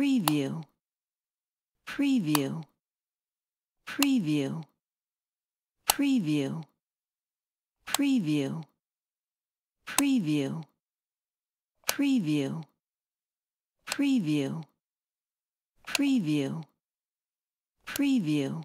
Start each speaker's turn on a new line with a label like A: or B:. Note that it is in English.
A: preview preview preview preview preview preview preview preview preview preview